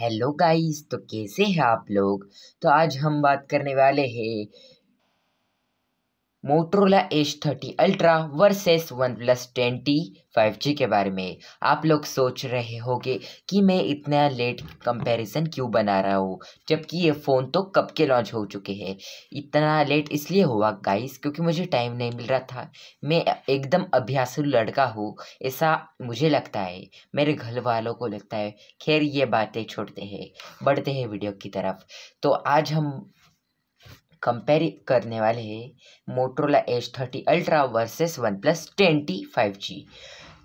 hello guys तो कैसे हैं आप लोग तो आज हम बात करने वाले हैं Motorola H thirty ultra versus one plus twenty five G के बारे में आप लोग सोच रहे होंगे कि मैं इतना लेट कंपैरिजन क्यों बना रहा हूँ जबकि ये फ़ोन तो कब के लॉन्च हो चुके हैं इतना लेट इसलिए हुआ गाइस क्योंकि मुझे टाइम नहीं मिल रहा था मैं एकदम अभ्यासु लड़का हूँ ऐसा मुझे लगता है मेरे घर वालों को लगता है खैर ये बातें छोड़ते हैं बढ़ते हैं वीडियो की तरफ तो आज हम कंपेयर करने वाले हैं Motorola H thirty ultra versus one plus twenty five G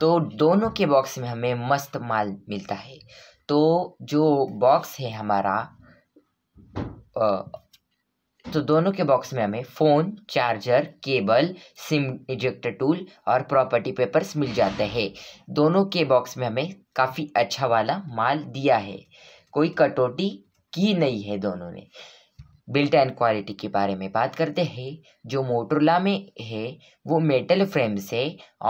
तो दोनों के बॉक्स में हमें मस्त माल मिलता है तो जो बॉक्स है हमारा तो दोनों के बॉक्स में हमें phone charger cable SIM ejector tool और प्रॉपर्टी पेपर्स मिल जाते हैं दोनों के बॉक्स में हमें काफ़ी अच्छा वाला माल दिया है कोई कटौती की नहीं है दोनों ने बिल्ट एंड क्वालिटी के बारे में बात करते हैं जो मोटरला में है वो मेटल फ्रेम से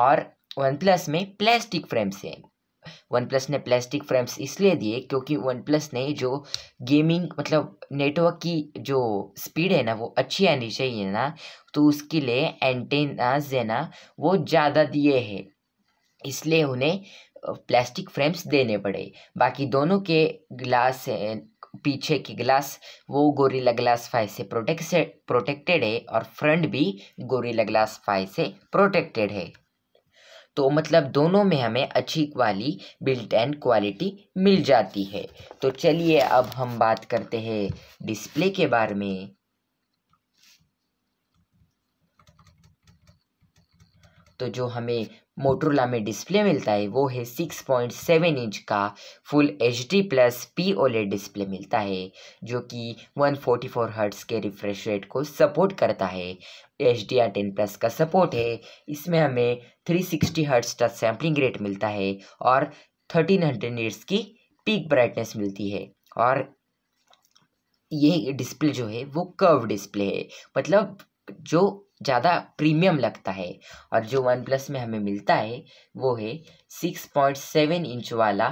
और वन प्लस में प्लास्टिक फ्रेम से वन प्लस ने प्लास्टिक फ्रेम्स इसलिए दिए क्योंकि वन प्लस ने जो गेमिंग मतलब नेटवर्क की जो स्पीड है ना वो अच्छी आनी चाहिए ना तो उसके लिए एंटेनाज है ना वो ज़्यादा दिए हैं इसलिए उन्हें प्लास्टिक फ्रेम्स देने पड़े बाकी दोनों के ग्लास पीछे की ग्लास वो गोरिल्ला ग्लास फाइव से प्रोटेक्ट प्रोटेक्टेड है और फ्रंट भी गोरिल्ला ग्लास फाइव से प्रोटेक्टेड है तो मतलब दोनों में हमें अच्छी क्वाली बिल्ट एंड क्वालिटी मिल जाती है तो चलिए अब हम बात करते हैं डिस्प्ले के बारे में तो जो हमें मोटरोला में डिस्प्ले मिलता है वो है सिक्स पॉइंट सेवन इंच का full H D plus P OLED display मिलता है जो कि वन फोर्टी फोर हर्ट्स के रिफ्रेश रेट को सपोर्ट करता है H D R ten plus का सपोर्ट है इसमें हमें थ्री सिक्सटी हर्ट्स का सैम्पलिंग रेट मिलता है और थर्टीन हंड्रेड की पीक ब्राइटनेस मिलती है और ये डिस्प्ले जो है वो कर्व डिस्प्ले है मतलब जो ज़्यादा प्रीमियम लगता है और जो वन प्लस में हमें मिलता है वो है सिक्स पॉइंट सेवन इंच वाला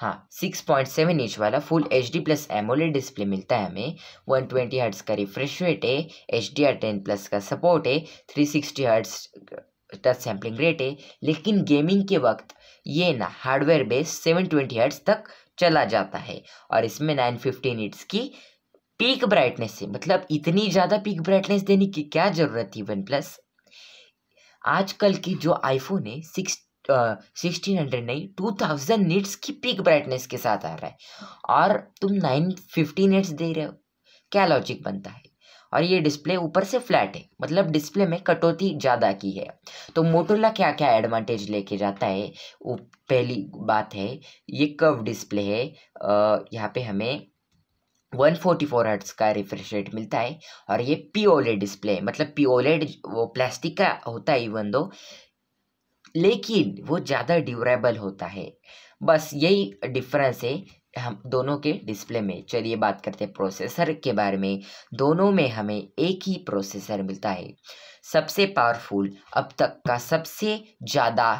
हाँ सिक्स पॉइंट सेवन इंच वाला full H D plus AMOLED display मिलता है हमें वन ट्वेंटी हर्ट्स का रिफ्रेश रेट है H D R ten plus का सपोर्ट है three sixty hertz touch sampling rate है लेकिन गेमिंग के वक्त ये ना hardware base seven twenty hertz तक चला जाता है और इसमें नाइन फिफ्टी इंट्स की पीक ब्राइटनेस से मतलब इतनी ज़्यादा पीक ब्राइटनेस देने की क्या ज़रूरत थी वन प्लस आजकल की जो आईफोन है सिक्स सिक्सटीन हंड्रेड नहीं टू थाउजेंड निट्स की पीक ब्राइटनेस के साथ आ रहा है और तुम नाइन फिफ्टी निट्स दे रहे हो क्या लॉजिक बनता है और ये डिस्प्ले ऊपर से फ्लैट है मतलब डिस्प्ले में कटौती ज़्यादा की है तो मोटोला क्या क्या एडवांटेज लेके जाता है वो पहली बात है ये कर्व डिस्प्ले है यहाँ पे हमें वन फोर्टी फोर हर्ट्स का रिफ्रेश रेट मिलता है और ये पी e डिस्प्ले मतलब पी e वो प्लास्टिक का होता है इवन दो लेकिन वो ज़्यादा ड्यूरेबल होता है बस यही डिफरेंस है हम दोनों के डिस्प्ले में चलिए बात करते हैं प्रोसेसर के बारे में दोनों में हमें एक ही प्रोसेसर मिलता है सबसे पावरफुल अब तक का सबसे ज़्यादा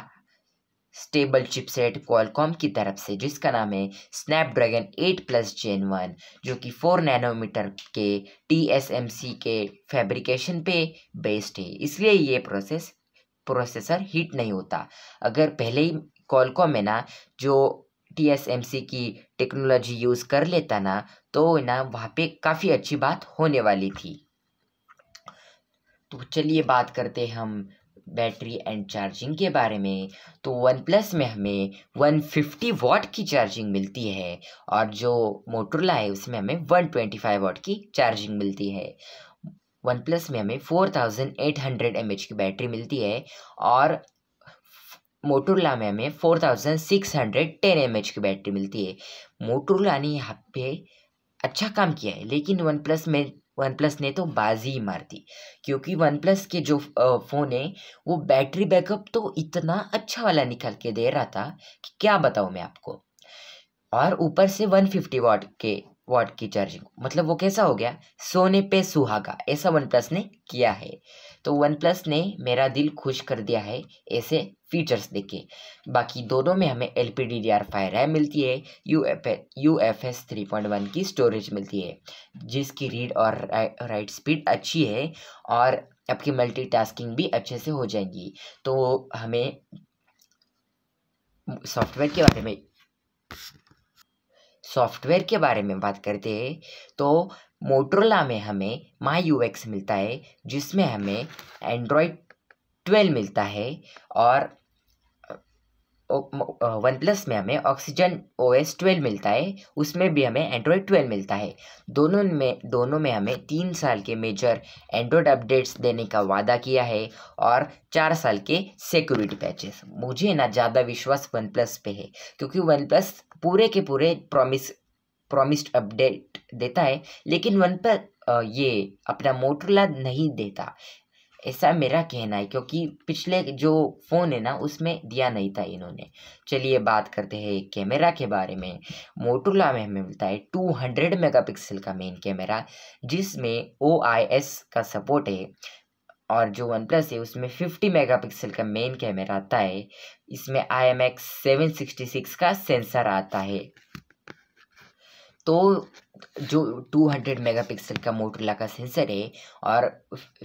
स्टेबल चिपसेट क्वालकॉम की तरफ से जिसका नाम है स्नैपड्रैगन 8 प्लस जेन वन जो कि 4 नैनोमीटर के टी के फैब्रिकेशन पे बेस्ड है इसलिए ये प्रोसेस प्रोसेसर हीट नहीं होता अगर पहले ही कॉलकॉम है ना जो टी की टेक्नोलॉजी यूज़ कर लेता ना तो ना वहाँ पे काफ़ी अच्छी बात होने वाली थी तो चलिए बात करते हम बैटरी एंड चार्जिंग के बारे में तो वन प्लस में हमें वन फिफ्टी वॉट की चार्जिंग मिलती है और जो मोटरला है उसमें हमें वन ट्वेंटी फाइव वॉट की चार्जिंग मिलती है वन प्लस में हमें four thousand eight hundred M H की बैटरी मिलती है और मोटरला में हमें four thousand six hundred ten M H की बैटरी मिलती है मोटरला ने यहाँ पे अच्छा काम किया है लेकिन वन प्लस में वन प्लस ने तो बाजी ही मार दी क्योंकि वन प्लस के जो फ़ोन है वो बैटरी बैकअप तो इतना अच्छा वाला निकल के दे रहा था कि क्या बताऊँ मैं आपको और ऊपर से 150 वाट के वॉट की चार्जिंग मतलब वो कैसा हो गया सोने पे सुहागा ऐसा वन प्लस ने किया है तो वन प्लस ने मेरा दिल खुश कर दिया है ऐसे फीचर्स देखे बाकी दोनों में हमें L P D D R five RAM मिलती है U F U F S three point one की स्टोरेज मिलती है जिसकी रीड और राइट स्पीड अच्छी है और आपकी मल्टीटास्किंग भी अच्छे से हो जाएगी तो हमें सॉफ्टवेयर के बारे में सॉफ्टवेयर के बारे में बात करते हैं तो मोटरोला में हमें माई यू मिलता है जिसमें हमें एंड्रॉयड ट्वेल्व मिलता है और वन प्लस में हमें ऑक्सीजन ओ एस ट्वेल्व मिलता है उसमें भी हमें एंड्रॉयड ट्वेल्व मिलता है दोनों में दोनों में हमें तीन साल के मेजर एंड्रॉयड अपडेट्स देने का वादा किया है और चार साल के सिक्योरिटी पैचेस मुझे ना ज़्यादा विश्वास वन प्लस पे है क्योंकि वन प्लस पूरे के पूरे प्रॉमिस प्रॉमिस्ड अपडेट देता है लेकिन वन प्लस ये अपना मोटरला नहीं देता ऐसा मेरा कहना है क्योंकि पिछले जो फ़ोन है ना उसमें दिया नहीं था इन्होंने चलिए बात करते हैं कैमरा के बारे में मोटोला में हमें मिलता है 200 पिक्सल का मेन कैमरा जिसमें ओ का सपोर्ट है और जो वन प्लस है उसमें 50 मेगापिक्सल का मेन कैमरा आता है इसमें I M X seven sixty six का सेंसर आता है तो जो 200 मेगापिक्सल का मोटोला का सेंसर है और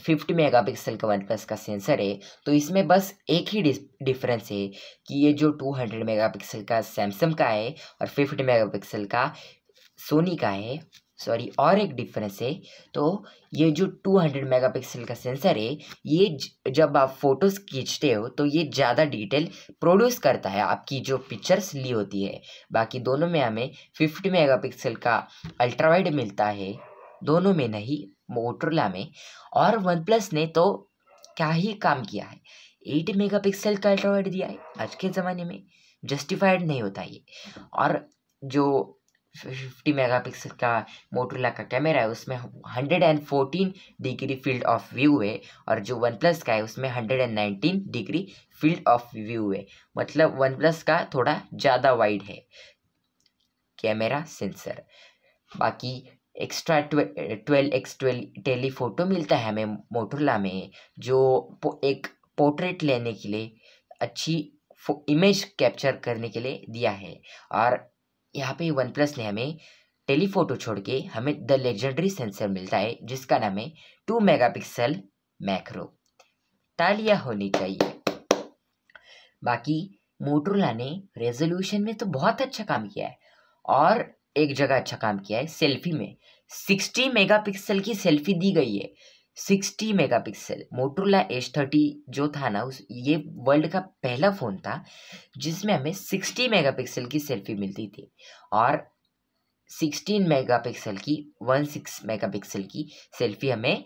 50 मेगापिक्सल का वन प्लस का सेंसर है तो इसमें बस एक ही डिफरेंस है कि ये जो 200 मेगापिक्सल का सैमसंग का है और 50 मेगापिक्सल का सोनी का है सॉरी और एक डिफरेंस है तो ये जो 200 मेगापिक्सल का सेंसर है ये जब आप फोटोज़ खींचते हो तो ये ज़्यादा डिटेल प्रोड्यूस करता है आपकी जो पिक्चर्स ली होती है बाकी दोनों में हमें 50 मेगापिक्सल का अल्ट्रा वाइड मिलता है दोनों में नहीं मोटरला में और वन प्लस ने तो क्या ही काम किया है एट पिक्सल का अल्ट्रा वाइड दिया है आज के ज़माने में जस्टिफाइड नहीं होता ये और जो फिफ्टी मेगापिक्सल का मोटोला का कैमरा है उसमें hundred and fourteen degree field of view है और जो वन प्लस का है उसमें hundred and nineteen degree field of view है मतलब वन प्लस का थोड़ा ज़्यादा वाइड है कैमरा सेंसर बाकी extra twelve X twelve telephoto मिलता है हमें मोटरला में जो एक पोर्ट्रेट लेने के लिए अच्छी इमेज कैप्चर करने के लिए दिया है और यहाँ पे वन प्लस ने हमें टेलीफोटो छोड़ के हमें द लेजेंडरी सेंसर मिलता है जिसका नाम है टू मेगापिक्सल मैक्रो तालियां होनी चाहिए बाकी मोटरोला ने रेजोल्यूशन में तो बहुत अच्छा काम किया है और एक जगह अच्छा काम किया है सेल्फी में सिक्सटी मेगापिक्सल की सेल्फी दी गई है sixty mega pixel Motorola H thirty जो था ना उस ये वर्ल्ड का पहला फ़ोन था जिसमें हमें सिक्सटी मेगा पिक्सल की सेल्फी मिलती थी और सिक्सटीन मेगा पिक्सल की वन सिक्स मेगा पिक्सल की सेल्फी हमें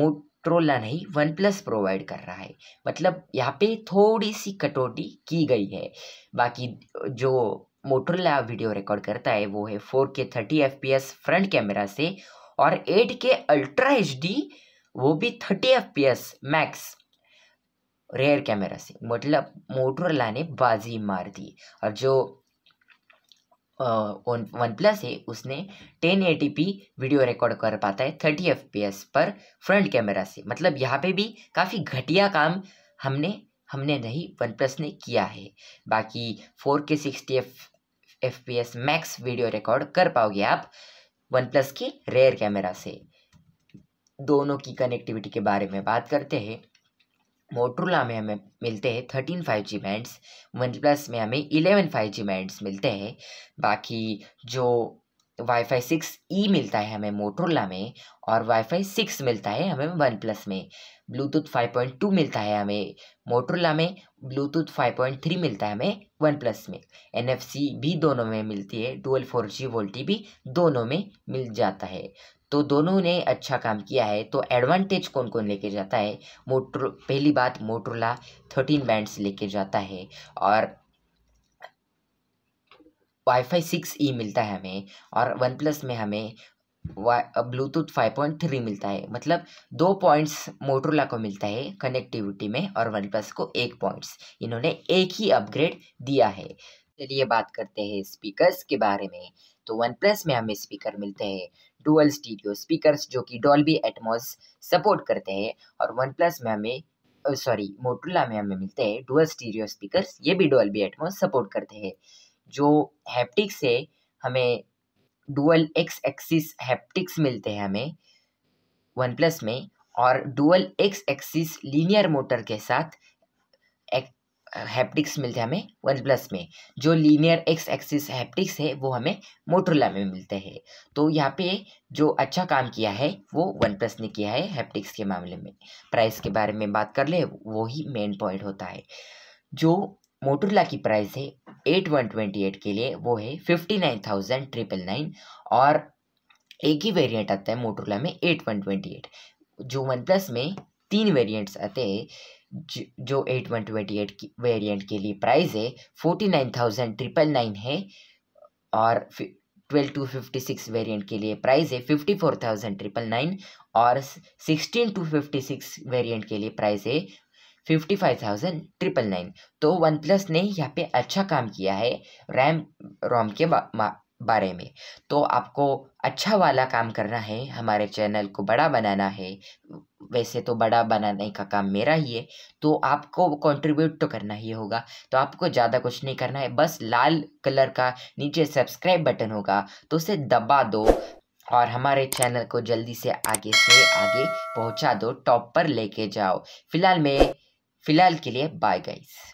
मोटरोला नहीं वन प्लस प्रोवाइड कर रहा है मतलब यहाँ पे थोड़ी सी कटौती की गई है बाकी जो मोटरोला वीडियो रिकॉर्ड करता है वो है four K thirty F P S front camera से और eight K ultra H D वो भी thirty F P S max rear camera से मतलब मोटरोला ने बाजी मार दी और जो वन प्लस है उसने टेन पी वीडियो रिकॉर्ड कर पाता है थर्टी एफ पी एस पर फ्रंट कैमरा से मतलब यहाँ पे भी काफ़ी घटिया काम हमने हमने नहीं वन प्लस ने किया है बाकी four K sixty F F P S max video record कर पाओगे आप वन प्लस के रेयर कैमरा से दोनों की कनेक्टिविटी के बारे में बात करते हैं मोटरोला में हमें मिलते हैं thirteen five G bands one plus में हमें इलेवन फाइव जी बैंड्स मिलते हैं बाकी जो वाईफाई सिक्स ई मिलता है हमें मोटरोला में और वाईफाई सिक्स मिलता है हमें वन प्लस में ब्लूटूथ फाइव पॉइंट टू मिलता है हमें मोटरोला में ब्लूटूथ फाइव पॉइंट थ्री मिलता है हमें वन प्लस में एन एफ सी भी दोनों में मिलती है डुअल फोर जी वोल्टी भी दोनों में मिल जाता है तो दोनों ने अच्छा काम किया है तो एडवांटेज कौन कौन लेके जाता है मोटर पहली बात मोटरोला थर्टीन बैंड्स लेके जाता है और वाईफाई सिक्स ई मिलता है हमें और वन प्लस में हमें ब्लूटूथ फाइव पॉइंट थ्री मिलता है मतलब दो पॉइंट्स मोटरोला को मिलता है कनेक्टिविटी में और वन प्लस को एक पॉइंट्स इन्होंने एक ही अपग्रेड दिया है चलिए बात करते हैं स्पीकर्स के बारे में तो वन प्लस में हमें स्पीकर मिलते हैं डुअल स्टीरियो स्पीकर्स जो कि डॉल्बी एटमोस सपोर्ट करते हैं और वन प्लस में हमें सॉरी मोटुला में हमें मिलते हैं डुअल स्टीरियो स्पीकर्स ये भी डॉल्बी एटमोस सपोर्ट करते हैं जो हैप्टिक्स है हमें डुअल एक्स एक्सिस हैप्टिक्स मिलते हैं हमें वन प्लस में और dual X axis linear motor के साथ हैप्टिक्स मिलते हैं हमें वन प्लस में जो लीनियर एक्स एक्सिस हैप्टिक्स है वो हमें मोटरला में मिलते हैं तो यहाँ पे जो अच्छा काम किया है वो वन प्लस ने किया है हैप्टिक्स के मामले में प्राइस के बारे में बात कर ले वो ही मेन पॉइंट होता है जो मोटरला की प्राइस है एट वन ट्वेंटी एट के लिए वो है fifty nine thousand triple nine और एक ही वेरियंट आता है मोटरला में एट वन ट्वेंटी एट जो वन प्लस में तीन वेरियंट्स आते हैं जो एट वन ट्वेंटी एट की वेरियंट के लिए प्राइस है forty nine thousand triple nine है और twelve two fifty six variant के लिए प्राइस है fifty four thousand triple nine और sixteen two fifty six variant के लिए प्राइस है fifty five thousand triple nine तो वन प्लस ने यहाँ पे अच्छा काम किया है रैम रोम के बारे में तो आपको अच्छा वाला काम करना है हमारे चैनल को बड़ा बनाना है वैसे तो बड़ा बनाने का काम मेरा ही है तो आपको कंट्रीब्यूट तो करना ही होगा तो आपको ज़्यादा कुछ नहीं करना है बस लाल कलर का नीचे सब्सक्राइब बटन होगा तो उसे दबा दो और हमारे चैनल को जल्दी से आगे से आगे पहुँचा दो टॉप पर लेके जाओ फिलहाल मैं फ़िलहाल के लिए बाय गाइस